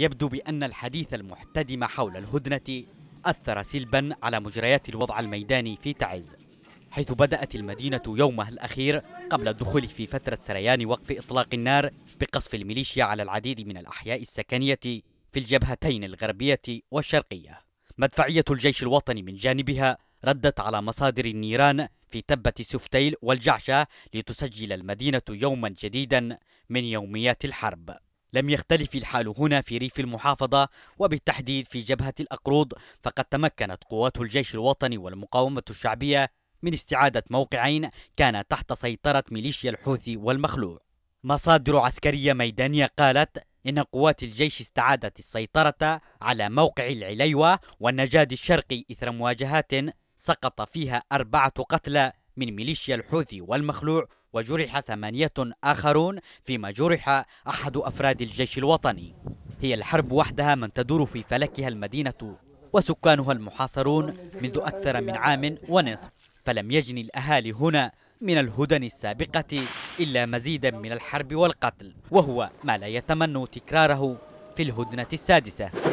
يبدو بأن الحديث المحتدم حول الهدنة أثر سلبا على مجريات الوضع الميداني في تعز حيث بدأت المدينة يومها الأخير قبل الدخول في فترة سريان وقف إطلاق النار بقصف الميليشيا على العديد من الأحياء السكنية في الجبهتين الغربية والشرقية مدفعية الجيش الوطني من جانبها ردت على مصادر النيران في تبة سفتيل والجعشة لتسجل المدينة يوما جديدا من يوميات الحرب لم يختلف الحال هنا في ريف المحافظة وبالتحديد في جبهة الأقروض فقد تمكنت قوات الجيش الوطني والمقاومة الشعبية من استعادة موقعين كان تحت سيطرة ميليشيا الحوثي والمخلوع مصادر عسكرية ميدانية قالت إن قوات الجيش استعادت السيطرة على موقع العليوة والنجاد الشرقي إثر مواجهات سقط فيها أربعة قتلى من ميليشيا الحوثي والمخلوع وجرح ثمانية آخرون فيما جرح أحد أفراد الجيش الوطني هي الحرب وحدها من تدور في فلكها المدينة وسكانها المحاصرون منذ أكثر من عام ونصف فلم يجن الأهالي هنا من الهدن السابقة إلا مزيدا من الحرب والقتل وهو ما لا يتمنوا تكراره في الهدنة السادسة